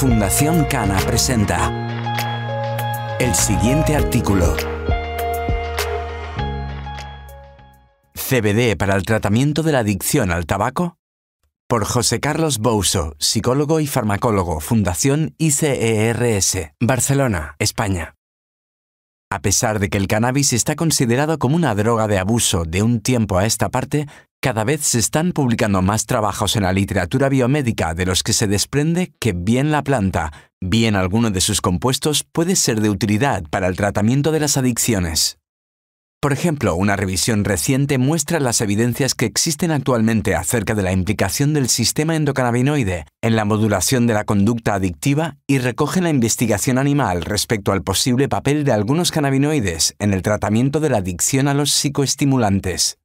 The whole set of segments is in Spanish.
Fundación Cana presenta el siguiente artículo. CBD para el tratamiento de la adicción al tabaco. Por José Carlos Bouso, psicólogo y farmacólogo, Fundación ICERS, Barcelona, España. A pesar de que el cannabis está considerado como una droga de abuso de un tiempo a esta parte, cada vez se están publicando más trabajos en la literatura biomédica de los que se desprende que bien la planta, bien alguno de sus compuestos puede ser de utilidad para el tratamiento de las adicciones. Por ejemplo, una revisión reciente muestra las evidencias que existen actualmente acerca de la implicación del sistema endocannabinoide en la modulación de la conducta adictiva y recoge la investigación animal respecto al posible papel de algunos cannabinoides en el tratamiento de la adicción a los psicoestimulantes.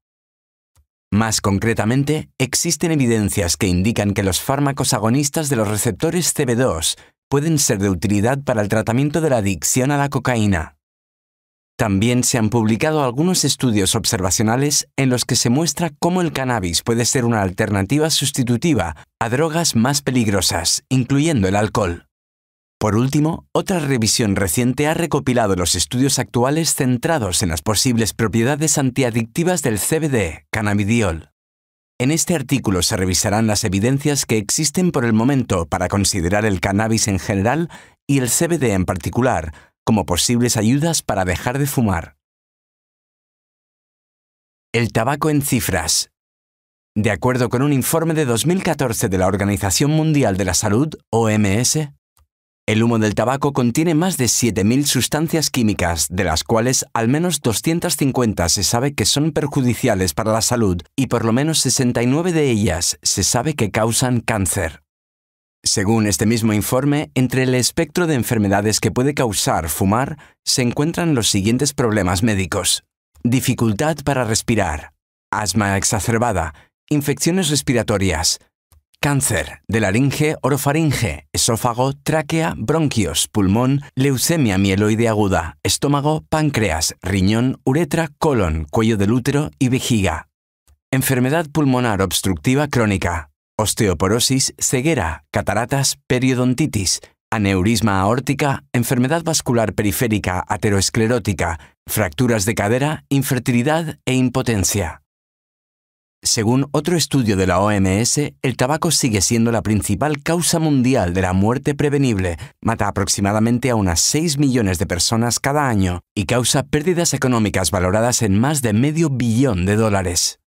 Más concretamente, existen evidencias que indican que los fármacos agonistas de los receptores CB2 pueden ser de utilidad para el tratamiento de la adicción a la cocaína. También se han publicado algunos estudios observacionales en los que se muestra cómo el cannabis puede ser una alternativa sustitutiva a drogas más peligrosas, incluyendo el alcohol. Por último, otra revisión reciente ha recopilado los estudios actuales centrados en las posibles propiedades antiadictivas del CBD, cannabidiol. En este artículo se revisarán las evidencias que existen por el momento para considerar el cannabis en general y el CBD en particular como posibles ayudas para dejar de fumar. El tabaco en cifras. De acuerdo con un informe de 2014 de la Organización Mundial de la Salud, OMS, el humo del tabaco contiene más de 7.000 sustancias químicas, de las cuales al menos 250 se sabe que son perjudiciales para la salud y por lo menos 69 de ellas se sabe que causan cáncer. Según este mismo informe, entre el espectro de enfermedades que puede causar fumar se encuentran los siguientes problemas médicos. Dificultad para respirar, asma exacerbada, infecciones respiratorias, Cáncer de laringe, orofaringe, esófago, tráquea, bronquios, pulmón, leucemia mieloide aguda, estómago, páncreas, riñón, uretra, colon, cuello del útero y vejiga. Enfermedad pulmonar obstructiva crónica, osteoporosis, ceguera, cataratas, periodontitis, aneurisma aórtica, enfermedad vascular periférica ateroesclerótica, fracturas de cadera, infertilidad e impotencia. Según otro estudio de la OMS, el tabaco sigue siendo la principal causa mundial de la muerte prevenible, mata aproximadamente a unas 6 millones de personas cada año y causa pérdidas económicas valoradas en más de medio billón de dólares.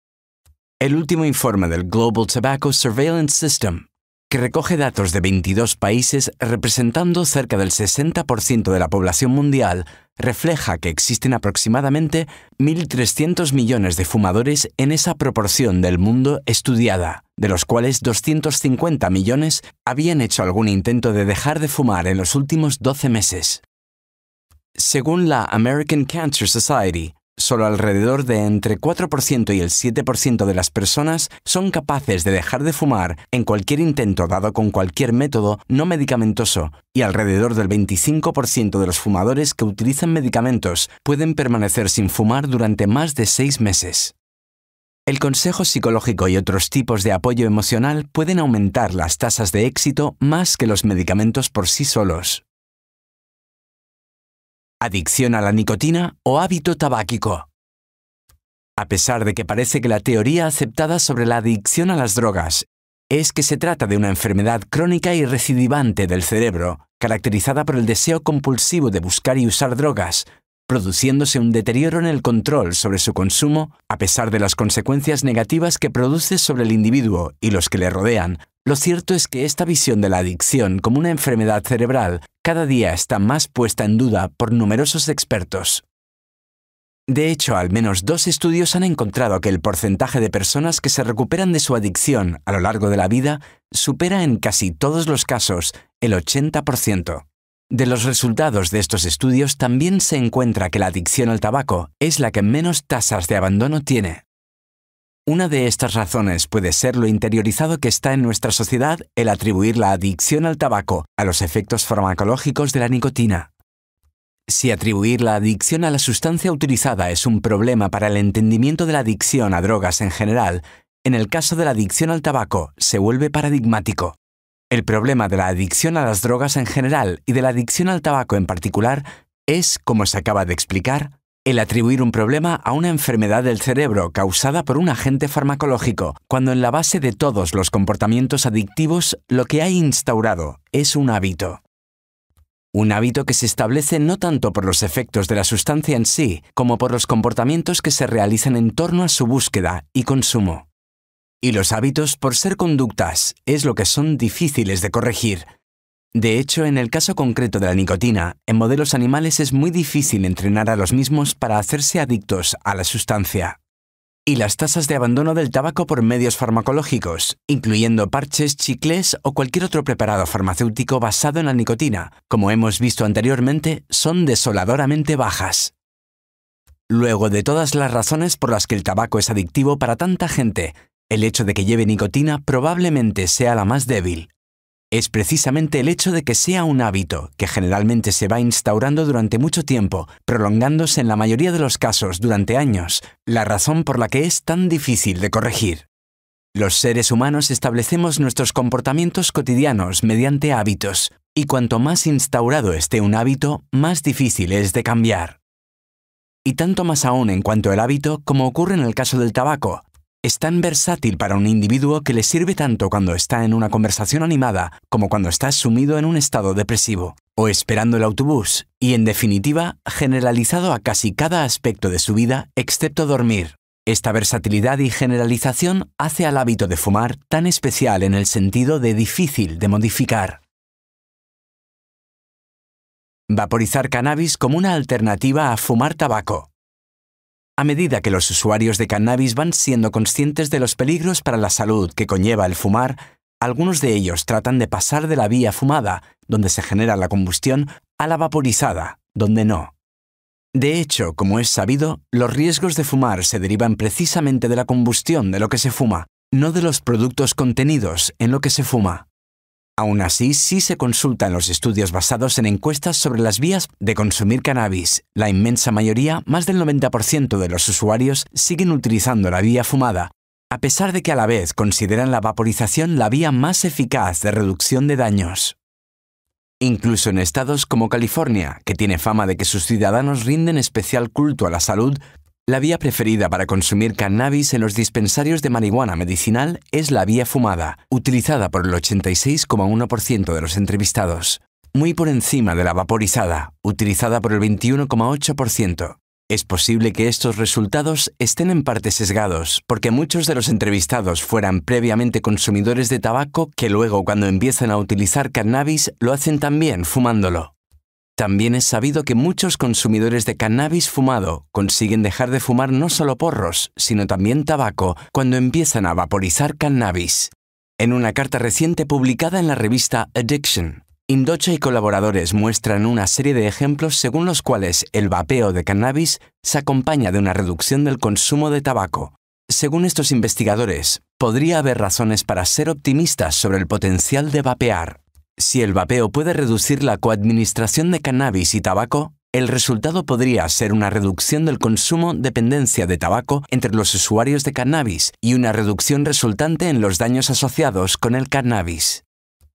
El último informe del Global Tobacco Surveillance System que recoge datos de 22 países representando cerca del 60% de la población mundial, refleja que existen aproximadamente 1.300 millones de fumadores en esa proporción del mundo estudiada, de los cuales 250 millones habían hecho algún intento de dejar de fumar en los últimos 12 meses. Según la American Cancer Society, Solo alrededor de entre 4% y el 7% de las personas son capaces de dejar de fumar en cualquier intento dado con cualquier método no medicamentoso, y alrededor del 25% de los fumadores que utilizan medicamentos pueden permanecer sin fumar durante más de seis meses. El consejo psicológico y otros tipos de apoyo emocional pueden aumentar las tasas de éxito más que los medicamentos por sí solos adicción a la nicotina o hábito tabáquico. A pesar de que parece que la teoría aceptada sobre la adicción a las drogas es que se trata de una enfermedad crónica y recidivante del cerebro, caracterizada por el deseo compulsivo de buscar y usar drogas, produciéndose un deterioro en el control sobre su consumo, a pesar de las consecuencias negativas que produce sobre el individuo y los que le rodean, lo cierto es que esta visión de la adicción como una enfermedad cerebral cada día está más puesta en duda por numerosos expertos. De hecho, al menos dos estudios han encontrado que el porcentaje de personas que se recuperan de su adicción a lo largo de la vida supera en casi todos los casos el 80%. De los resultados de estos estudios también se encuentra que la adicción al tabaco es la que menos tasas de abandono tiene, una de estas razones puede ser lo interiorizado que está en nuestra sociedad el atribuir la adicción al tabaco a los efectos farmacológicos de la nicotina. Si atribuir la adicción a la sustancia utilizada es un problema para el entendimiento de la adicción a drogas en general, en el caso de la adicción al tabaco se vuelve paradigmático. El problema de la adicción a las drogas en general y de la adicción al tabaco en particular es, como se acaba de explicar, el atribuir un problema a una enfermedad del cerebro causada por un agente farmacológico, cuando en la base de todos los comportamientos adictivos lo que hay instaurado es un hábito. Un hábito que se establece no tanto por los efectos de la sustancia en sí, como por los comportamientos que se realizan en torno a su búsqueda y consumo. Y los hábitos, por ser conductas, es lo que son difíciles de corregir, de hecho, en el caso concreto de la nicotina, en modelos animales es muy difícil entrenar a los mismos para hacerse adictos a la sustancia. Y las tasas de abandono del tabaco por medios farmacológicos, incluyendo parches, chicles o cualquier otro preparado farmacéutico basado en la nicotina, como hemos visto anteriormente, son desoladoramente bajas. Luego de todas las razones por las que el tabaco es adictivo para tanta gente, el hecho de que lleve nicotina probablemente sea la más débil, es precisamente el hecho de que sea un hábito que generalmente se va instaurando durante mucho tiempo, prolongándose en la mayoría de los casos durante años, la razón por la que es tan difícil de corregir. Los seres humanos establecemos nuestros comportamientos cotidianos mediante hábitos, y cuanto más instaurado esté un hábito, más difícil es de cambiar. Y tanto más aún en cuanto al hábito como ocurre en el caso del tabaco, es tan versátil para un individuo que le sirve tanto cuando está en una conversación animada como cuando está sumido en un estado depresivo o esperando el autobús y en definitiva generalizado a casi cada aspecto de su vida excepto dormir. Esta versatilidad y generalización hace al hábito de fumar tan especial en el sentido de difícil de modificar. Vaporizar cannabis como una alternativa a fumar tabaco. A medida que los usuarios de cannabis van siendo conscientes de los peligros para la salud que conlleva el fumar, algunos de ellos tratan de pasar de la vía fumada, donde se genera la combustión, a la vaporizada, donde no. De hecho, como es sabido, los riesgos de fumar se derivan precisamente de la combustión de lo que se fuma, no de los productos contenidos en lo que se fuma. Aún así, sí se consultan los estudios basados en encuestas sobre las vías de consumir cannabis. La inmensa mayoría, más del 90% de los usuarios, siguen utilizando la vía fumada, a pesar de que a la vez consideran la vaporización la vía más eficaz de reducción de daños. Incluso en estados como California, que tiene fama de que sus ciudadanos rinden especial culto a la salud, la vía preferida para consumir cannabis en los dispensarios de marihuana medicinal es la vía fumada, utilizada por el 86,1% de los entrevistados, muy por encima de la vaporizada, utilizada por el 21,8%. Es posible que estos resultados estén en parte sesgados, porque muchos de los entrevistados fueran previamente consumidores de tabaco que luego cuando empiezan a utilizar cannabis lo hacen también fumándolo. También es sabido que muchos consumidores de cannabis fumado consiguen dejar de fumar no solo porros, sino también tabaco cuando empiezan a vaporizar cannabis. En una carta reciente publicada en la revista Addiction, Indocha y colaboradores muestran una serie de ejemplos según los cuales el vapeo de cannabis se acompaña de una reducción del consumo de tabaco. Según estos investigadores, podría haber razones para ser optimistas sobre el potencial de vapear. Si el vapeo puede reducir la coadministración de cannabis y tabaco, el resultado podría ser una reducción del consumo dependencia de tabaco entre los usuarios de cannabis y una reducción resultante en los daños asociados con el cannabis.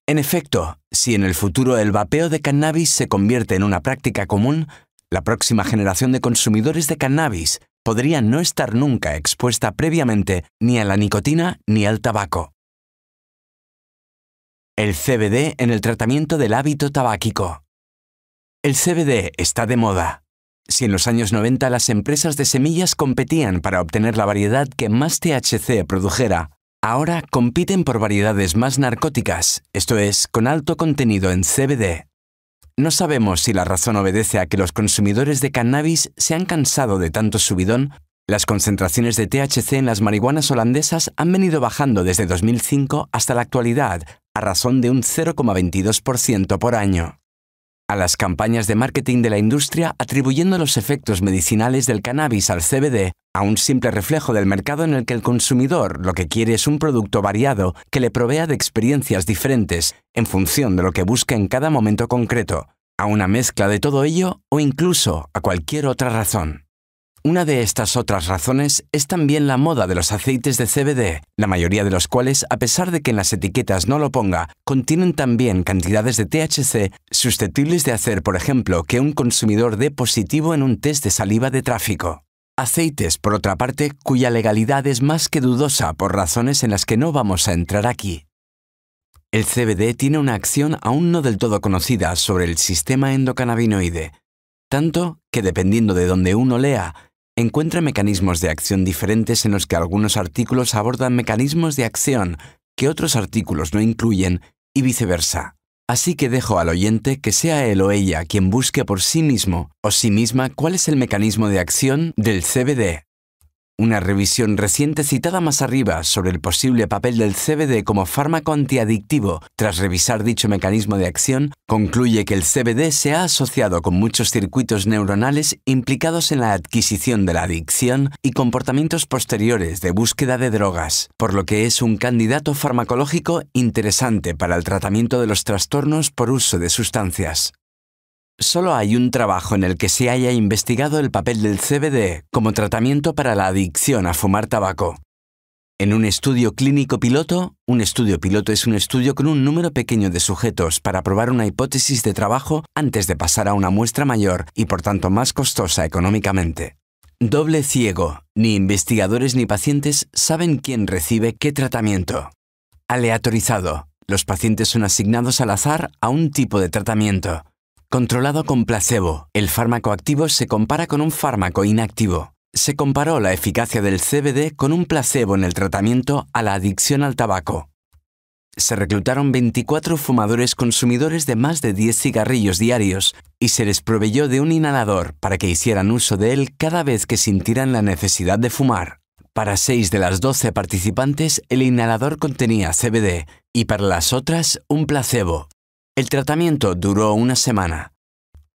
En efecto, si en el futuro el vapeo de cannabis se convierte en una práctica común, la próxima generación de consumidores de cannabis podría no estar nunca expuesta previamente ni a la nicotina ni al tabaco. El CBD en el tratamiento del hábito tabáquico. El CBD está de moda. Si en los años 90 las empresas de semillas competían para obtener la variedad que más THC produjera, ahora compiten por variedades más narcóticas, esto es, con alto contenido en CBD. No sabemos si la razón obedece a que los consumidores de cannabis se han cansado de tanto subidón, las concentraciones de THC en las marihuanas holandesas han venido bajando desde 2005 hasta la actualidad, a razón de un 0,22% por año. A las campañas de marketing de la industria atribuyendo los efectos medicinales del cannabis al CBD a un simple reflejo del mercado en el que el consumidor lo que quiere es un producto variado que le provea de experiencias diferentes en función de lo que busca en cada momento concreto, a una mezcla de todo ello o incluso a cualquier otra razón. Una de estas otras razones es también la moda de los aceites de CBD, la mayoría de los cuales, a pesar de que en las etiquetas no lo ponga, contienen también cantidades de THC susceptibles de hacer, por ejemplo, que un consumidor dé positivo en un test de saliva de tráfico. Aceites, por otra parte, cuya legalidad es más que dudosa por razones en las que no vamos a entrar aquí. El CBD tiene una acción aún no del todo conocida sobre el sistema endocannabinoide, tanto que dependiendo de donde uno lea, encuentra mecanismos de acción diferentes en los que algunos artículos abordan mecanismos de acción que otros artículos no incluyen y viceversa. Así que dejo al oyente que sea él o ella quien busque por sí mismo o sí misma cuál es el mecanismo de acción del CBD. Una revisión reciente citada más arriba sobre el posible papel del CBD como fármaco antiadictivo, tras revisar dicho mecanismo de acción, concluye que el CBD se ha asociado con muchos circuitos neuronales implicados en la adquisición de la adicción y comportamientos posteriores de búsqueda de drogas, por lo que es un candidato farmacológico interesante para el tratamiento de los trastornos por uso de sustancias. Solo hay un trabajo en el que se haya investigado el papel del CBD como tratamiento para la adicción a fumar tabaco. En un estudio clínico piloto, un estudio piloto es un estudio con un número pequeño de sujetos para probar una hipótesis de trabajo antes de pasar a una muestra mayor y por tanto más costosa económicamente. Doble ciego, ni investigadores ni pacientes saben quién recibe qué tratamiento. Aleatorizado, los pacientes son asignados al azar a un tipo de tratamiento. Controlado con placebo, el fármaco activo se compara con un fármaco inactivo. Se comparó la eficacia del CBD con un placebo en el tratamiento a la adicción al tabaco. Se reclutaron 24 fumadores consumidores de más de 10 cigarrillos diarios y se les proveyó de un inhalador para que hicieran uso de él cada vez que sintieran la necesidad de fumar. Para 6 de las 12 participantes el inhalador contenía CBD y para las otras un placebo, el tratamiento duró una semana.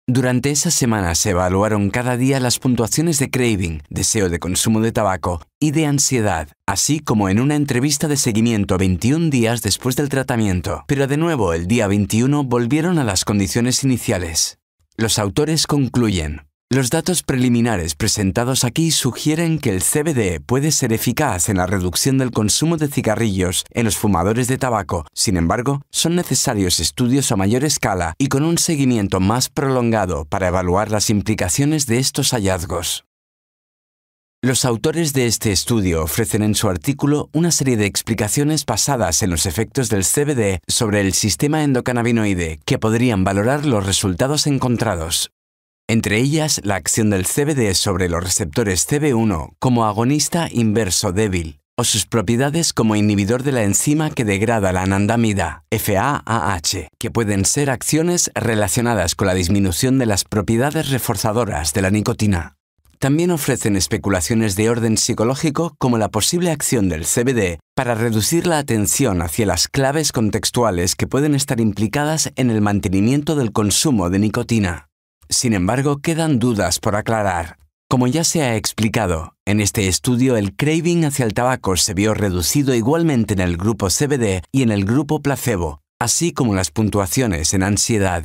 Durante esa semana se evaluaron cada día las puntuaciones de craving, deseo de consumo de tabaco y de ansiedad, así como en una entrevista de seguimiento 21 días después del tratamiento. Pero de nuevo, el día 21 volvieron a las condiciones iniciales. Los autores concluyen, los datos preliminares presentados aquí sugieren que el CBD puede ser eficaz en la reducción del consumo de cigarrillos en los fumadores de tabaco. Sin embargo, son necesarios estudios a mayor escala y con un seguimiento más prolongado para evaluar las implicaciones de estos hallazgos. Los autores de este estudio ofrecen en su artículo una serie de explicaciones basadas en los efectos del CBD sobre el sistema endocannabinoide que podrían valorar los resultados encontrados entre ellas la acción del CBD sobre los receptores CB1 como agonista inverso débil, o sus propiedades como inhibidor de la enzima que degrada la anandamida, FAAH, que pueden ser acciones relacionadas con la disminución de las propiedades reforzadoras de la nicotina. También ofrecen especulaciones de orden psicológico como la posible acción del CBD para reducir la atención hacia las claves contextuales que pueden estar implicadas en el mantenimiento del consumo de nicotina. Sin embargo, quedan dudas por aclarar. Como ya se ha explicado, en este estudio el craving hacia el tabaco se vio reducido igualmente en el grupo CBD y en el grupo placebo, así como las puntuaciones en ansiedad.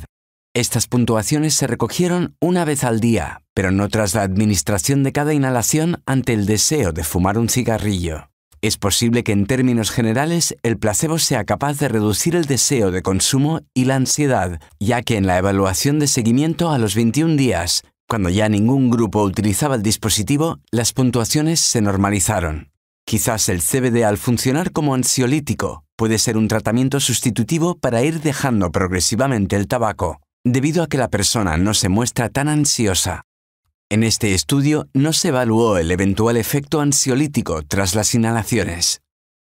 Estas puntuaciones se recogieron una vez al día, pero no tras la administración de cada inhalación ante el deseo de fumar un cigarrillo. Es posible que en términos generales el placebo sea capaz de reducir el deseo de consumo y la ansiedad, ya que en la evaluación de seguimiento a los 21 días, cuando ya ningún grupo utilizaba el dispositivo, las puntuaciones se normalizaron. Quizás el CBD al funcionar como ansiolítico puede ser un tratamiento sustitutivo para ir dejando progresivamente el tabaco, debido a que la persona no se muestra tan ansiosa. En este estudio no se evaluó el eventual efecto ansiolítico tras las inhalaciones.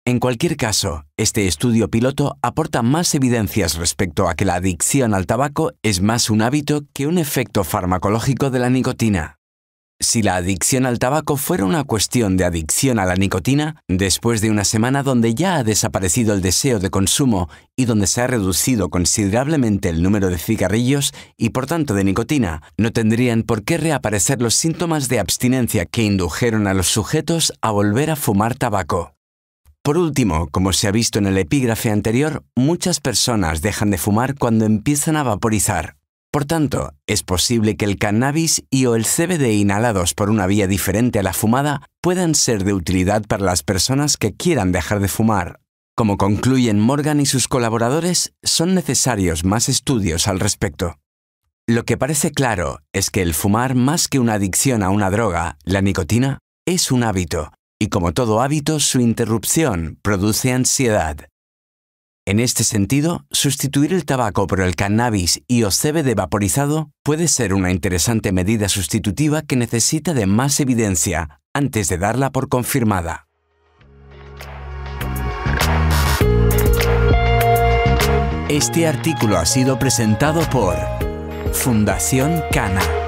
En cualquier caso, este estudio piloto aporta más evidencias respecto a que la adicción al tabaco es más un hábito que un efecto farmacológico de la nicotina. Si la adicción al tabaco fuera una cuestión de adicción a la nicotina, después de una semana donde ya ha desaparecido el deseo de consumo y donde se ha reducido considerablemente el número de cigarrillos y por tanto de nicotina, no tendrían por qué reaparecer los síntomas de abstinencia que indujeron a los sujetos a volver a fumar tabaco. Por último, como se ha visto en el epígrafe anterior, muchas personas dejan de fumar cuando empiezan a vaporizar. Por tanto, es posible que el cannabis y o el CBD inhalados por una vía diferente a la fumada puedan ser de utilidad para las personas que quieran dejar de fumar. Como concluyen Morgan y sus colaboradores, son necesarios más estudios al respecto. Lo que parece claro es que el fumar más que una adicción a una droga, la nicotina, es un hábito, y como todo hábito su interrupción produce ansiedad, en este sentido, sustituir el tabaco por el cannabis y o CBD vaporizado puede ser una interesante medida sustitutiva que necesita de más evidencia antes de darla por confirmada. Este artículo ha sido presentado por Fundación Cana.